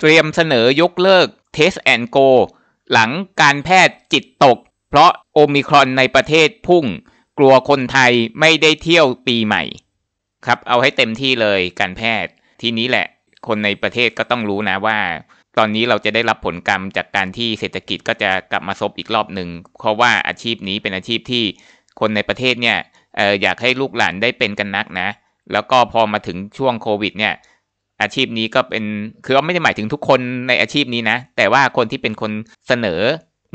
เตรียมเสนอยกเลิก Test and Go หลังการแพทย์จิตตก เพราะโอมิครอนในประเทศพุ่ง กลัวคนไทยไม่ได้เที่ยวปีใหม่ ครับเอาให้เต็มที่เลยการแพทย์ทีนี้แหละคนในประเทศก็ต้องรู้นะว่าตอนนี้เราจะได้รับผลกรรมจากการที่เศรษฐกิจก็จะกลับมาซบอีกรอบหนึ่งเพราะว่าอาชีพนี้เป็นอาชีพที่คนในประเทศเนี่ยอออยากให้ลูกหลานได้เป็นกันนักนะแล้วก็พอมาถึงช่วงโควิดเนี่ยอาชีพนี้ก็เป็นคือไม่ได้หมายถึงทุกคนในอาชีพนี้นะ แต่ว่าคนที่เป็นคนเสนอ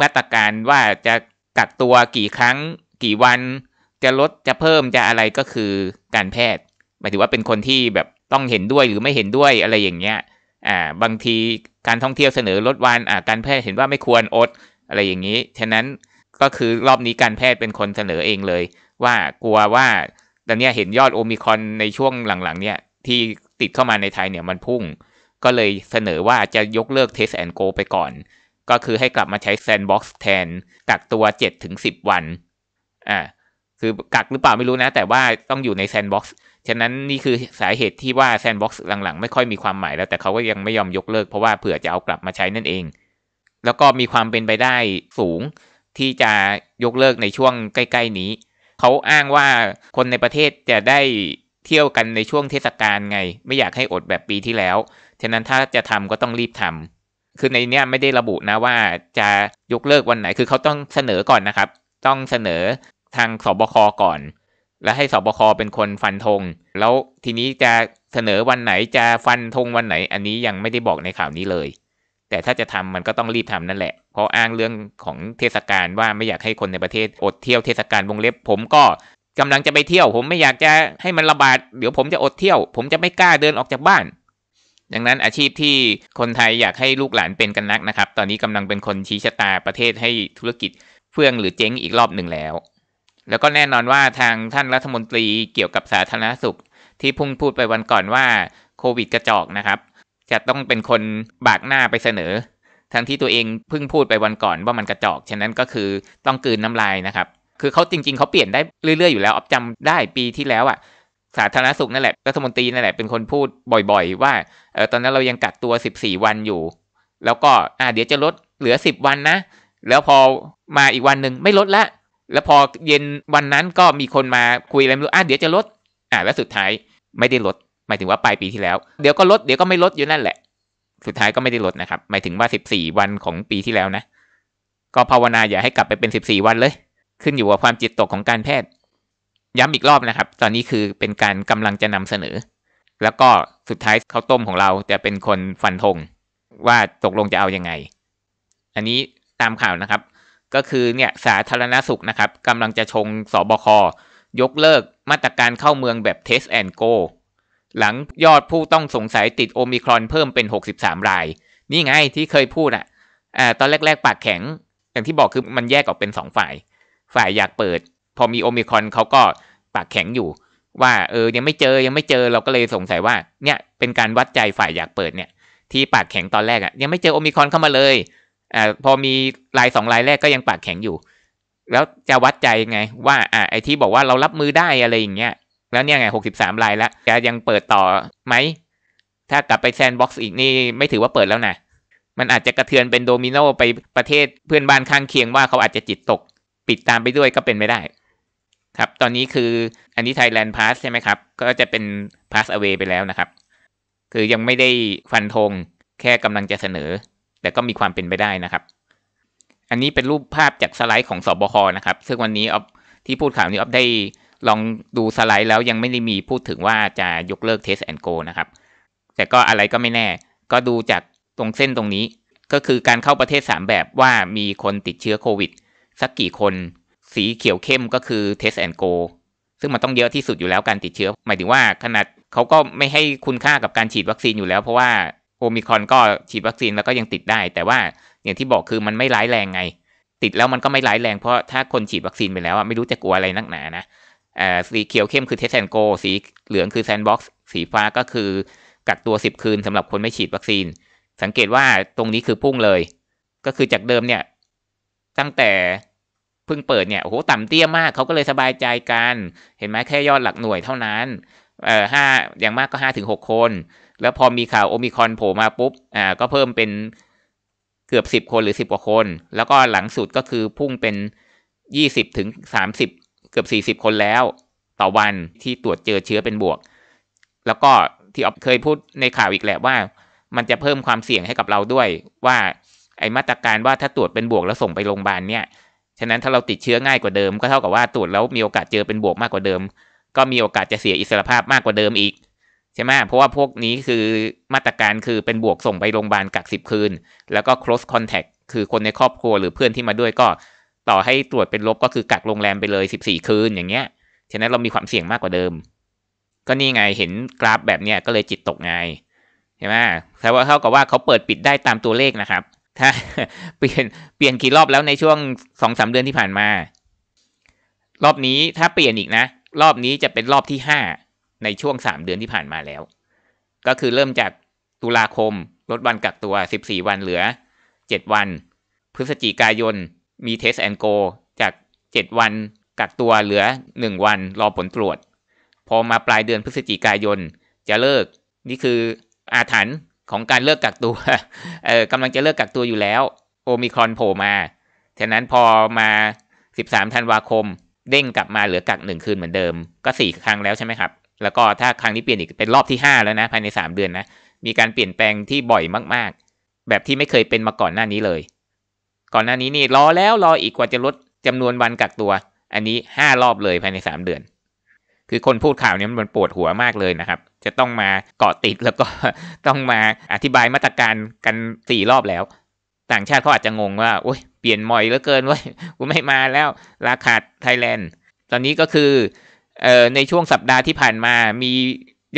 มาตรการว่าจะกักตัวกี่ครั้งกี่วัน จะลดจะเพิ่มจะอะไรก็คือการแพทย์หมายถึงว่าเป็นคนที่แบบต้องเห็นด้วยหรือไม่เห็นด้วยอะไรอย่างเงี้ยอ่าบางทีการท่องเที่ยวเสนอลดวันอ่าการแพทย์เห็นว่าไม่ควรอดอะไรอย่างนี้ฉะนั้นก็คือรอบนี้การแพทย์เป็นคนเสนอเองเลย ว่ากลัวว่าตอนนี้เห็นยอดโอมิคอนในช่วงหลังๆ เนี่ยที่ติดเข้ามาในไทยเนี่ยมันพุ่ง ก็เลยเสนอว่าจะยกเลิก Test and Go ไปก่อนก็คือให้กลับมาใช้ Sandbox แทนกักตัว 7-10 วันอ่าคือกักหรือเปล่าไม่รู้นะแต่ว่าต้องอยู่ใน Sandbox ฉะนั้นนี่คือสาเหตุที่ว่า Sandbox หลังๆไม่ค่อยมีความหมายแล้วแต่เขาก็ยังไม่ยอมยกเลิกเพราะว่าเผื่อจะเอากลับมาใช้นั่นเอง แล้วก็มีความเป็นไปได้สูงที่จะยกเลิกในช่วงใกล้ ๆนี้เขาอ้างว่าคนในประเทศจะได้เที่ยวกันในช่วงเทศกาลไง ไม่อยากให้อดแบบปีที่แล้วฉะนั้นถ้าจะทำก็ต้องรีบทำ คือในเนี้ยไม่ได้ระบุนะว่าจะยกเลิกวันไหนคือเขาต้องเสนอก่อนนะครับ ต้องเสนอทางสบคก่อน และให้สบคเป็นคนฟันธงแล้วทีนี้จะเสนอวันไหนจะฟันธงวันไหนอันนี้ยังไม่ได้บอกในข่าวนี้เลย แต่ถ้าจะทำมันก็ต้องรีบทำนั่นแหละเพราะอ้างเรื่องของเทศกาลว่าไม่อยากให้คนในประเทศอดเที่ยวเทศกาลวงเล็บผมก็กำลังจะไปเที่ยวผมไม่อยากจะให้มันระบาดเดี๋ยวผมจะอดเที่ยว ผมจะไม่กล้าเดินออกจากบ้าน ดังนั้นอาชีพที่คนไทยอยากให้ลูกหลานเป็นกันนักนะครับ ตอนนี้กำลังเป็นคนชี้ชะตาประเทศให้ธุรกิจเฟื่องหรือเจ๊งอีกรอบหนึ่งแล้ว แล้วก็แน่นอนว่าทางท่านรัฐมนตรีเกี่ยวกับสาธารณสุข ที่พุ่งพูดไปวันก่อนว่าโควิด กระจอกนะครับ จะต้องเป็นคนบากหน้าไปเสนอ ทั้งที่ตัวเองเพิ่งพูดไปวันก่อนว่ามันกระจอกฉะนั้นก็คือต้องกืนน้ำลายนะครับคือเขาจริงๆเขาเปลี่ยนได้เรื่อยๆอยู่แล้วออบจำได้ปีที่แล้วอ่ะ สาธารณสุขนั่นแหละรัฐมนตรีนั่นแหละ เป็นคนพูดบ่อยๆว่าเออตอนนั้นเรายังกักตัว 14 วันอยู่ แล้วก็อ่าเดี๋ยวจะลดเหลือ10วันนะ แล้วพอมาอีกวันหนึ่งไม่ลดละ แล้วพอเย็นวันนั้นก็มีคนมาคุยอะไรไม่รู้อ่าเดี๋ยวจะลด อ่าแล้วสุดท้ายไม่ได้ลด หมายถึงว่าปลายปีที่แล้วเดี๋ยวก็ลดเดี๋ยวก็ไม่ลดอยู่นั่นแหละสุดท้ายก็ไม่ได้ลดนะครับหมายถึงว่า14วันของปีที่แล้วนะ ก็ภาวนาอย่าให้กลับไปเป็น14วันเลยขึ้นอยู่กับความจิตตกของการแพทย์ ย้ำอีกรอบนะครับ ตอนนี้คือเป็นการกำลังจะนำเสนอ แล้วก็สุดท้ายเขาต้มของเราจะเป็นคนฟันธงว่าตกลงจะเอาอยัางไง อันนี้ตามข่าวนะครับ ก็คือเนี่ยสาธารณสุขนะครับกำลังจะชงสบคยกเลิกมาตรการเข้าเมืองแบบ Test and Go หลังยอดผู้ต้องสงสัยติดโอมิครอนเพิ่มเป็น 63ราย นี่ไงที่เคยพูดอะอ่ะตอนแรกๆปากแข็ง อย่างที่บอกคือมันแยกออกเป็น2ฝ่ายฝ่ายอยากเปิด พอมีโอมิคอนเขาก็ปากแข็งอยู่ ว่า เออยังไม่เจอยังไม่เจอเราก็เลยสงสัยว่า เนี่ยเป็นการวัดใจฝ่ายอยากเปิดเนี่ยที่ปากแข็งตอนแรกอะ่ะยังไม่เจอโอมิคอนเข้ามาเลยอ่าพอมีลายสองลายแรกก็ยังปากแข็งอยู่ แล้วจะวัดใจไง ว่าอ่าไอที่บอกว่าเรารับมือได้อะไรอย่างเงี้ยแล้วเนี่ยไงหกสิบสามลายแล้วจะยังเปิดต่อไหมถ้ากลับไปแซนบ็อกซ์อีกนี่ ไม่ถือว่าเปิดแล้วนะมันอาจจะกระเทือนเป็นโดมิโนไปประเทศเพื่อนบ้านข้างเคียงว่าเขาอาจจะจิตตกปิดตามไปด้วยก็เป็นไม่ได้ ครับ ตอนนี้คืออันนี้ Thailand Pass ใช่ไหมครับ ก็จะเป็น Pass Away ไปแล้วนะครับ คือยังไม่ได้ฟันธงแค่กำลังจะเสนอ แต่ก็มีความเป็นไปได้นะครับ อันนี้เป็นรูปภาพจากสไลด์ของสอบคนะครับ ซึ่งวันนี้ออฟที่พูดข่าวนี้ออฟได้ ลองดูสไลด์แล้วยังไม่ได้มีพูดถึงว่าจะยกเลิก Test and Go นะครับ แต่ก็อะไรก็ไม่แน่ก็ดูจากตรงเส้นตรงนี้ ก็คือการเข้าประเทศ3แบบว่ามีคนติดเชื้อโควิดสักกี่คนสีเขียวเข้มก็คือ test and go ซึ่งมันต้องเยอะที่สุดอยู่แล้วการติดเชื้อหมายถึงว่า ขนาดเขาก็ไม่ให้คุณค่ากับการฉีดวัคซีนอยู่แล้ว เพราะว่าโอมิคอนก็ฉีดวัคซีนแล้วก็ยังติดได้ แต่ว่าอย่างที่บอกคือมันไม่ร้ายแรงไง ติดแล้วมันก็ไม่ร้ายแรงเพราะถ้าคนฉีดวัคซีนไปแล้วไม่รู้จะกลัวอะไรนักหนานะสีเขียวเข้มคือเทสแอนโกสีเหลืองคือแซนบ็อก์สีฟ้าก็คือกักตัว10คืน สำหรับคนไม่ฉีดวัคซีน สังเกตว่าตรงนี้คือพุ่งเลย ก็คือจากเดิมเนี่ยตั้งแต่เพิ่งเปิดเนี่ยโอ้โหต่ำเตี้ยมาก เขาก็เลยสบายใจกัน เห็นไหมแค่ยอดหลักหน่วยเท่านั้นเอ่อห้าอย่างมากก็ห้าถึงหกคน แล้วพอมีข่าวโอมิคอนโผล่มาปุ๊บอ่าก็เพิ่มเป็นเกือบสิบคนหรือสิบกว่าคน แล้วก็หลังสุดก็คือพุ่งเป็นยี่สิบถึงสามสิบเกือบสี่สิบคนแล้วต่อวันที่ตรวจเจอเชื้อเป็นบวก แล้วก็ที่ออฟเคยพูดในข่าวอีกแหละว่า มันจะเพิ่มความเสี่ยงให้กับเราด้วยว่าไอมาตรการว่าถ้าตรวจเป็นบวกแล้วส่งไปโรงพยาบาลเนี่ย ฉะนั้นถ้าเราติดเชื้อง่ายกว่าเดิม ก็เท่ากับว่าตรวจแล้วมีโอกาสเจอเป็นบวกมากกว่าเดิม ก็มีโอกาสจะเสียอิสรภาพมากกว่าเดิมอีกใช่ไหมเพราะว่าพวกนี้คือมาตรการคือเป็นบวกส่งไปโรงพยาบาลกักสิบคืน แล้วก็ close contact คือคนในครอบครัวหรือเพื่อนที่มาด้วยก็ ต่อให้ตรวจเป็นลบก็คือกักโรงแรมไปเลยสิบี่คืนอย่างเงี้ย ฉะนั้นเรามีความเสี่ยงมากกว่าเดิม ก็นี่ไงเห็นกราฟแบบเนี้ยก็เลยจิตตกไงใช่ไหมแต่ว่าเท่ากับว่าเขาเปิดปิดได้ตามตัวเลขนะครับถ้าเปลี่ยนเปลี่ยนกี่รอบแล้วในช่วงสองสามเดือนที่ผ่านมา รอบนี้ถ้าเปลี่ยนอีกนะ รอบนี้จะเป็นรอบที่ห้าในช่วงสามเดือนที่ผ่านมาแล้ว ก็คือเริ่มจากตุลาคม ลดวันกักตัวสิบสี่วันเหลือเจ็ดวัน พฤศจิกายน มีเทสแอนโก จากเจ็ดวันกักตัวเหลือหนึ่งวันรอผลตรวจ พอมาปลายเดือนพฤศจิกายนจะเลิกนี่คืออาถรรพ์ของการเลิกกักตัว เออกำลังจะเลิกกักตัวอยู่แล้ว โอมิครอนโผล่มาฉะนั้นพอมา13ธันวาคม เด้งกลับมาเหลือกักหนึ่งคืนเหมือนเดิม ก็4ครั้งแล้วใช่ไหมครับ แล้วก็ถ้าครั้งนี้เปลี่ยนอีกเป็นรอบที่5แล้วนะ ภายใน3เดือนนะมีการเปลี่ยนแปลงที่บ่อยมาก ๆ แบบที่ไม่เคยเป็นมาก่อนหน้านี้เลย ก่อนหน้านี้นี่รอแล้วรออีกกว่าจะลดจำนวนวันกักตัว อันนี้5รอบเลยภายใน3เดือน คือคนพูดข่าวนี้มันปวดหัวมากเลยนะครับจะต้องมาเกาะติดแล้วก็ต้องมาอธิบายมาตรการกันสี่รอบแล้ว ต่างชาติเขาอาจจะงงว่าโอ้ยเปลี่ยนมอยเหลือเกินเว้ยกูไม่มาแล้วราคาไทยแลนด์ ตอนนี้ก็คือเอ่อในช่วงสัปดาห์ที่ผ่านมามี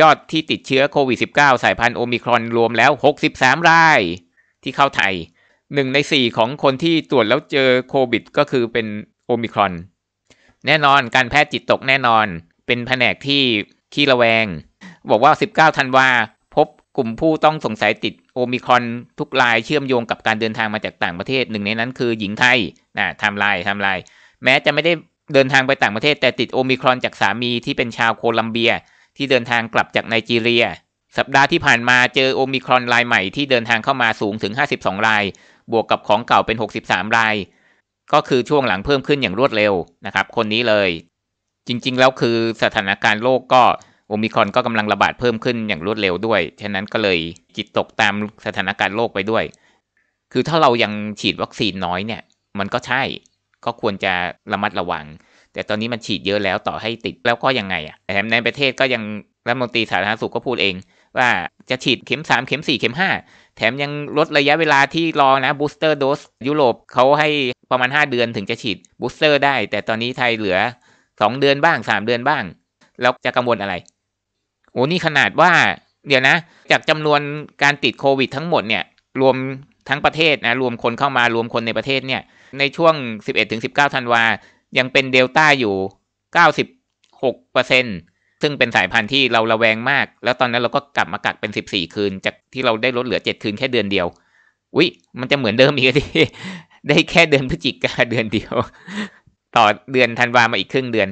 ยอดที่ติดเชื้อโควิด -19 สายพันธุ์โอมิครอนรวมแล้ว 63 ราย ที่เข้าไทย หนึ่งในสี่ของคนที่ตรวจแล้วเจอโควิด ก็คือเป็นโอมิครอน แน่นอนการแพทย์จิตตกแน่นอนเป็นแผนกที่ขี้ระแวงบอกว่า 19ธันวาพบกลุ่มผู้ต้องสงสัยติดโอมิคอนทุกรายเชื่อมโยงกับการเดินทางมาจากต่างประเทศ หนึ่งในนั้นคือหญิงไทยนะทำลายทำลายแม้จะไม่ได้เดินทางไปต่างประเทศแต่ติดโอมิครอนจากสามีที่เป็นชาวโคลัมเบียที่เดินทางกลับจากไนจีเรีย สัปดาห์ที่ผ่านมาเจอโอมิครอนลายใหม่ที่เดินทางเข้ามาสูงถึง 52ราย บวกกับของเก่าเป็น 63 ราย ก็คือช่วงหลังเพิ่มขึ้นอย่างรวดเร็วนะครับ คนนี้เลย จริงๆแล้วคือสถานการณ์โลกก็โอมิคอนก็กำลังระบาดเพิ่มขึ้นอย่างรวดเร็วด้วย ฉะนั้นก็เลยจิตตกตามสถานการณ์โลกไปด้วย คือถ้าเรายังฉีดวัคซีนน้อยเนี่ย มันก็ใช่ ก็ควรจะระมัดระวัง แต่ตอนนี้มันฉีดเยอะแล้วต่อให้ติดแล้วก็ยังไงอ่ะแถมในประเทศก็ยังรัฐมนตรีสาธารณสุขก็พูดเอง ว่าจะฉีดเข็ม3 เข็ม4 เข็ม5แถมยังลดระยะเวลาที่รอนะบูสเตอร์โดสยุโรปเขาให้ประมาณ5เดือนถึงจะฉีดบูสเตอร์ได้ แต่ตอนนี้ไทยเหลือ2เดือนบ้าง3เดือนบ้าง แล้วจะกังวลอะไรโอ้นี่ขนาดว่าเดี๋ยวนะ จากจำนวนการติดโควิดทั้งหมดเนี่ย รวมทั้งประเทศนะ รวมคนเข้ามารวมคนในประเทศเนี่ย ในช่วง 11-19 ธันวา ยังเป็นเดลต้าอยู่ 96%ซึ่งเป็นสายพันธุ์ที่เราระแวงมาก แล้วตอนนั้นเราก็กลับมากักเป็น 14 คืน จากที่เราได้ลดเหลือ 7 คืนแค่เดือนเดียววิ้ย มันจะเหมือนเดิมอีกทีได้แค่เดือนพฤศจิกาเดือนเดียว ต่อเดือนธันวามาอีกครึ่งเดือน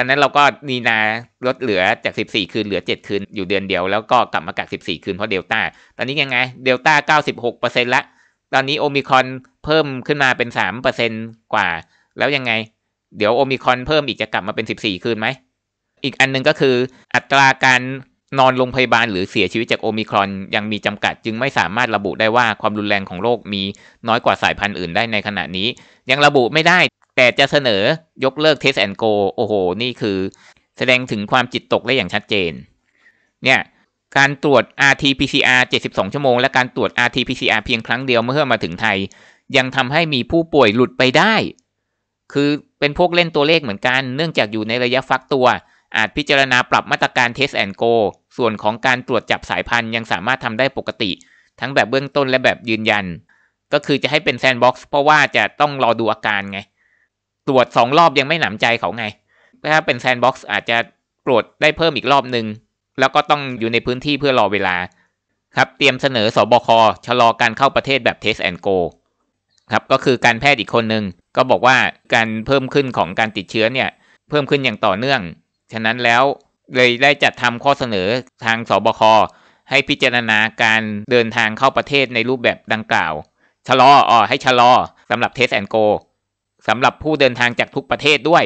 ดังนั้นเราก็นีนาลดเหลือจาก 14 คืนเหลือ 7 คืนอยู่เดือนเดียว แล้วก็กลับมากัก14 คืนเพราะเดลต้าตอนนี้ยังไงเดลต้า96%ละ ตอนนี้โอมิคอนเพิ่มขึ้นมาเป็น 3%กว่า แล้วยังไง เดี๋ยวโอมิคอนเพิ่มอีกจะกลับมาเป็น 14 คืนไหม อีกอันนึงก็คืออัตราการนอนโรงพยาบาลหรือเสียชีวิตจากโอมิครอนยังมีจำกัดจึงไม่สามารถระบุได้ว่าความรุนแรงของโรคมีน้อยกว่าสายพันธุ์อื่นได้ในขณะนี้ ยังระบุไม่ได้แต่จะเสนอยกเลิก Test and Go โอ้โหนี่คือ แสดงถึงความจิตตกได้อย่างชัดเจน เนี่ย การตรวจ RT-PCR 72ชั่วโมงและการตรวจ RT-PCR เพียงครั้งเดียวเมื่อมาถึงไทย ยังทำให้มีผู้ป่วยหลุดไปได้ คือเป็นพวกเล่นตัวเลขเหมือนกัน เนื่องจากอยู่ในระยะฟักตัว อาจพิจารณาปรับมาตรการ Test and Go ส่วนของการตรวจจับสายพันธุ์ยังสามารถทำได้ปกติ ทั้งแบบเบื้องต้นและแบบยืนยัน ก็คือจะให้เป็นแซนด์บ็อกซ์เพราะว่าจะต้องรอดูอาการไงตรวจสองรอบยังไม่หนำใจเขาไงถ้าเป็นแซนด์บ็อกซ์อาจจะตรวจได้เพิ่มอีกรอบหนึ่งแล้วก็ต้องอยู่ในพื้นที่เพื่อรอเวลา ครับเตรียมเสนอสอบคชะลอการเข้าประเทศแบบเทสแอนโกครับก็คือการแพทย์อีกคนหนึ่งก็บอกว่าการเพิ่มขึ้นของการติดเชื้อเนี่ย เพิ่มขึ้นอย่างต่อเนื่อง ฉะนั้นแล้วเลยได้จัดทำข้อเสนอทางสบคให้พิจารณาการเดินทางเข้าประเทศในรูปแบบดังกล่าวชะลออ๋อให้ชะลอสำหรับเทสแอนโกสำหรับผู้เดินทางจากทุกประเทศด้วย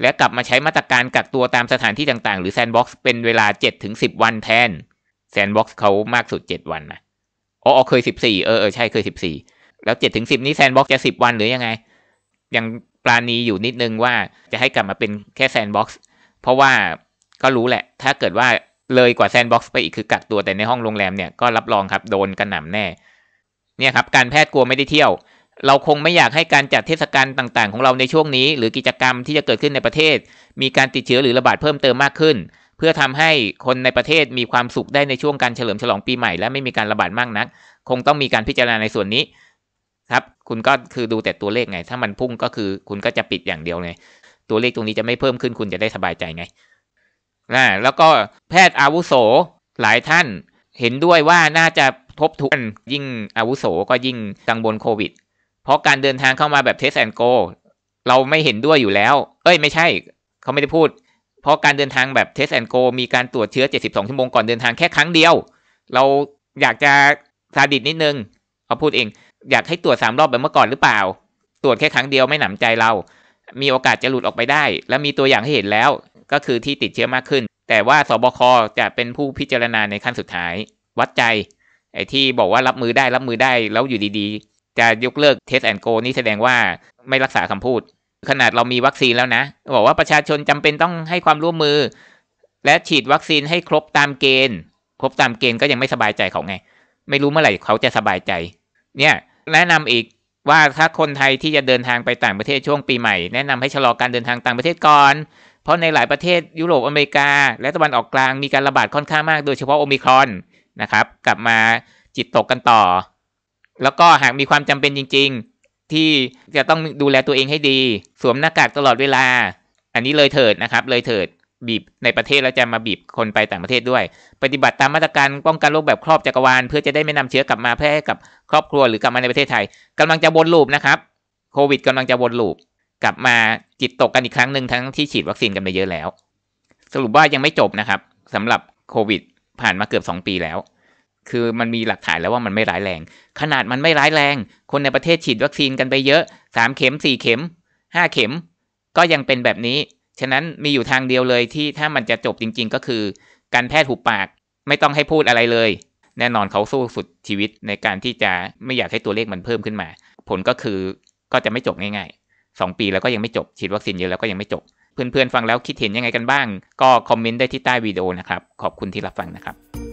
และกลับมาใช้มาตรการกักตัวตามสถานที่ต่างๆ หรือแซนบ็อกซ์เป็นเวลา 7-10 วันแทนแซนบ็อกซ์เขามากสุด 7 วันนะอ๋อเคย 14 เออเออใช่เคย 14 แล้ว 7-10 นี้แซนบ็อกซ์จะ 10 วันหรือยังไง ยังปราณีอยู่นิดนึงว่าจะให้กลับมาเป็นแค่แซนบ็อกซ์เพราะว่าก็รู้แหละ ถ้าเกิดว่าเลยกว่าแซนบ็อกซ์ไปอีกคือกักตัวแต่ในห้องโรงแรมเนี่ย ก็รับรองครับโดนกระหน่ำแน่เนี่ยครับการแพทย์กลัวไม่ได้เที่ยวเราคงไม่อยากให้การจัดเทศกาลต่าง ๆ ของเราในช่วงนี้ หรือกิจกรรมที่จะเกิดขึ้นในประเทศ มีการติดเชื้อหรือระบาดเพิ่มเติมมากขึ้น เพื่อทำให้คนในประเทศมีความสุขได้ในช่วงการเฉลิมฉลองปีใหม่ และไม่มีการระบาดมากนักคงต้องมีการพิจารณาในส่วนนี้ ครับ คุณก็คือดูแต่ตัวเลขไง ถ้ามันพุ่งก็คือ คุณก็จะปิดอย่างเดียวไงตัวเลขตรงนี้จะไม่เพิ่มขึ้นคุณจะได้สบายใจไงนะแล้วก็แพทย์อาวุโสหลายท่านเห็นด้วยว่าน่าจะทบทวนยิ่งอาวุโสก็ยิ่งกังวลโควิดพราะการเดินทางเข้ามาแบบเทสแอนโกเราไม่เห็นด้วยอยู่แล้ว เอ้ย ไม่ใช่เขาไม่ได้พูด เพราะการเดินทางแบบเทสแอนโกมีการตรวจเชื้อ 72 ชั่วโมงก่อนเดินทางแค่ครั้งเดียว เราอยากจะซาดิสนิดนึงเขาพูดเอง อยากให้ตรวจสามรอบแบบเมื่อก่อนหรือเปล่า ตรวจแค่ครั้งเดียวไม่หนำใจเรา มีโอกาสจะหลุดออกไปได้ และมีตัวอย่างให้เห็นแล้วก็คือที่ติดเชื้อมากขึ้น แต่ว่าสบคจะเป็นผู้พิจารณาในขั้นสุดท้ายวัดใจไอ้ที่บอกว่ารับมือได้รับมือได้แล้วอยู่ดีจะยกเลิกเทสแอนโกนี่แสดงว่าไม่รักษาคำพูด ขนาดเรามีวัคซีนแล้วนะ บอกว่าประชาชนจำเป็นต้องให้ความร่วมมือ และฉีดวัคซีนให้ครบตามเกณฑ์ ครบตามเกณฑ์ก็ยังไม่สบายใจเขาไง ไม่รู้เมื่อไหร่เขาจะสบายใจ เนี่ยแนะนำอีกว่าถ้าคนไทยที่จะเดินทางไปต่างประเทศช่วงปีใหม่ แนะนำให้ชะลอการเดินทางต่างประเทศก่อนเพราะในหลายประเทศ ยุโรปอเมริกา และตะวันออกกลางมีการระบาดค่อนข้างมากโดยเฉพาะโอมิครอนนะครับ กลับมาจิตตกกันต่อแล้วก็หากมีความจำเป็นจริงๆ ที่จะต้องดูแลตัวเองให้ดี สวมหน้ากากตลอดเวลา อันนี้เลยเถิดนะครับ เลยเถิดบีบในประเทศแล้วจะมาบีบคนไปต่างประเทศด้วย ปฏิบัติตามมาตรการป้องกันโรคแบบครอบจักรวาล เพื่อจะได้ไม่นำเชื้อกลับมาแพร่กับครอบครัวหรือกลับมาในประเทศไทย กำลังจะวนลูปนะครับโควิดกำลังจะวนลูปกลับมาจิตตกกันอีกครั้งหนึ่งทั้งที่ฉีดวัคซีนกันไปเยอะแล้ว สรุปว่ายังไม่จบนะครับ สำหรับโควิด ผ่านมาเกือบ2 ปีแล้วคือมันมีหลักฐานแล้วว่ามันไม่ร้ายแรง ขนาดมันไม่ร้ายแรง คนในประเทศฉีดวัคซีนกันไปเยอะสามเข็มสี่เข็มห้าเข็ม ก็ยังเป็นแบบนี้ ฉะนั้นมีอยู่ทางเดียวเลยที่ถ้ามันจะจบจริงๆ ก็คือ การแพทย์หูปาก ไม่ต้องให้พูดอะไรเลย แน่นอนเขาสู้สุดชีวิตในการที่จะไม่อยากให้ตัวเลขมันเพิ่มขึ้นมา ผลก็คือ ก็จะไม่จบง่ายๆ 2 ปีแล้วก็ยังไม่จบ ฉีดวัคซีนเยอะแล้วก็ยังไม่จบ เพื่อนๆ ฟังแล้วคิดเห็นยังไงกันบ้าง ก็คอมเมนต์ได้ที่ใต้วิดีโอนะครับ ขอบคุณที่รับฟังนะครับ